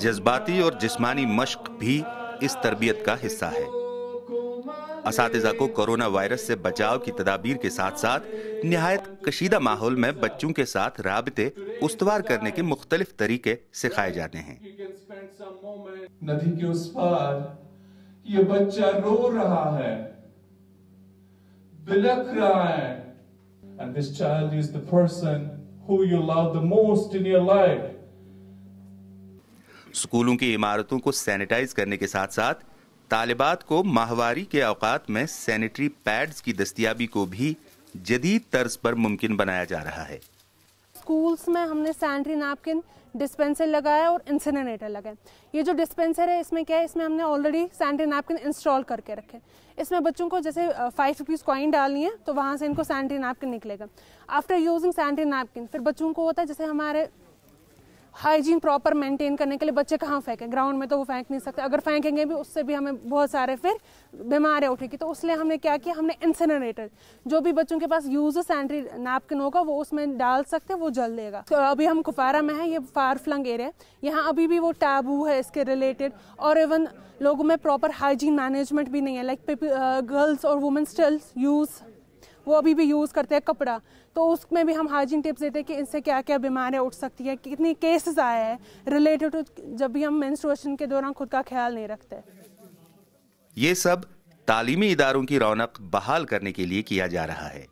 जज्बाती और जिस्मानी मश्क भी इस तरबियत का हिस्सा है इस को कोरोना वायरस से बचाव की तदाबीर के साथ साथ नहायत कशीदा माहौल में बच्चों के साथ रबते उसवार करने के मुख्तलिफ तरीके सिखाए जाते हैं नदी के उस पार ये बच्चा रो रहा है बिलख रहा है and this child is the person who you love the most in your life. स्कूलों की इमारतों को सैनिटाइज करने के साथ साथ तालिबात को माहवारी के अवकात में सैनिटरी पैड्स की दस्तियाबी को भी जदीद तर्ज पर मुमकिन बनाया जा रहा है स्कूल्स में हमने सैनिटरी नैपकिन डिस्पेंसर लगाया और इंसिनरेटर लगाया ये जो डिस्पेंसर है इसमें क्या है इसमें हमने ऑलरेडी सैनिटरी नैपकिन इंस्टॉल करके रखे इसमें बच्चों को जैसे फाइव रुपीज़ कॉइन डालनी है तो वहाँ से इनको सैनिटरी नैपकिन निकलेगा आफ्टर यूजिंग सैनिटरी नैपकिन फिर बच्चों को होता है जैसे हमारे हाइजीन प्रॉपर मेंटेन करने के लिए बच्चे कहाँ फेंकें ग्राउंड में तो वो फेंक नहीं सकते अगर फेंकेंगे भी उससे भी हमें बहुत सारे फिर बीमारियाँ उठेगी तो उसलिए हमने क्या किया हमने इंसनरेटर जो भी बच्चों के पास यूज सैनिटरी नैपकिन होगा वो उसमें डाल सकते वो जल देगा तो अभी हम कुपारा में है ये फार फ्लंग एरिया यहाँ अभी भी वो टैबू है इसके रिलेटेड और इवन लोगों में प्रॉपर हाइजीन मैनेजमेंट भी नहीं है लाइक गर्ल्स uh, और वुमेन स्टिल्स यूज़ वो अभी भी यूज़ करते हैं कपड़ा तो उसमें भी हम हाइजीन टिप्स देते हैं कि इनसे क्या क्या बीमारियाँ उठ सकती है कितनी केसेस आए हैं रिलेटेड टू जब भी हम मेन्स्ट्रुएशन के दौरान खुद का ख्याल नहीं रखते ये सब तालीमी इदारों की रौनक बहाल करने के लिए किया जा रहा है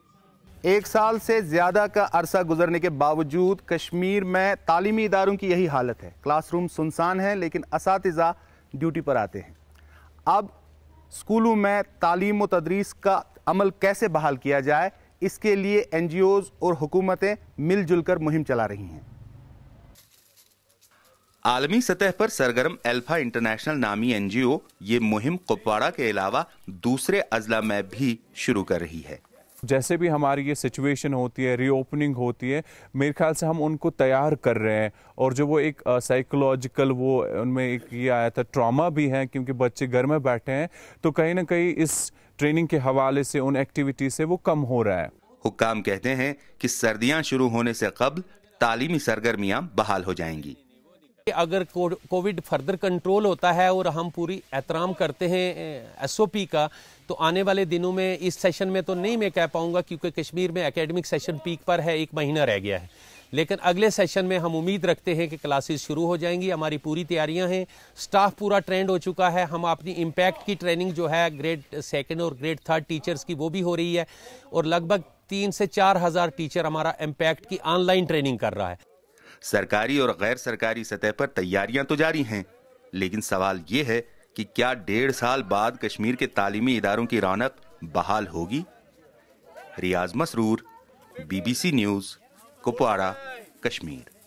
एक साल से ज़्यादा का अरसा गुजरने के बावजूद कश्मीर में तालीमी इदारों की यही हालत है क्लासरूम सुनसान है लेकिन इस ड्यूटी पर आते हैं अब स्कूलों में तालीम व तदरीस का अमल कैसे बहाल किया जाए इसके लिए एन और हुकूमतें मिलजुल कर मुहिम चला रही हैं आलमी सतह पर सरगर्म अल्फा इंटरनेशनल नामी एनजीओ ये मुहिम कुपवाड़ा के अलावा दूसरे अजला में भी शुरू कर रही है जैसे भी हमारी ये सिचुएशन होती है रीओपनिंग होती है मेरे ख्याल से हम उनको तैयार कर रहे हैं और जो वो एक साइकोलॉजिकल वो उनमें एक ये आया था ट्रॉमा भी है क्योंकि बच्चे घर में बैठे हैं तो कहीं ना कहीं इस ट्रेनिंग के हवाले से उन एक्टिविटी से वो कम हो रहा है हुक्काम कहते हैं कि सर्दियां शुरू होने से कबल तालीमी सरगर्मियां बहाल हो जाएंगी कि अगर कोविड फर्दर कंट्रोल होता है और हम पूरी एहतराम करते हैं एसओपी का तो आने वाले दिनों में इस सेशन में तो नहीं मैं कह पाऊंगा क्योंकि कश्मीर में एकेडमिक सेशन पीक पर है एक महीना रह गया है लेकिन अगले सेशन में हम उम्मीद रखते हैं कि क्लासेस शुरू हो जाएंगी हमारी पूरी तैयारियां हैं स्टाफ पूरा ट्रेंड हो चुका है हम अपनी इम्पैक्ट की ट्रेनिंग जो है ग्रेड सेकेंड और ग्रेड थर्ड टीचर्स की वो भी हो रही है और लगभग तीन से चार हज़ार टीचर हमारा इम्पैक्ट की ऑनलाइन ट्रेनिंग कर रहा है सरकारी और गैर सरकारी सतह पर तैयारियां तो जारी हैं लेकिन सवाल ये है कि क्या डेढ़ साल बाद कश्मीर के तालीमी इदारों की रौनक बहाल होगी रियाज मसरूर बीबीसी न्यूज़ कुपवाड़ा कश्मीर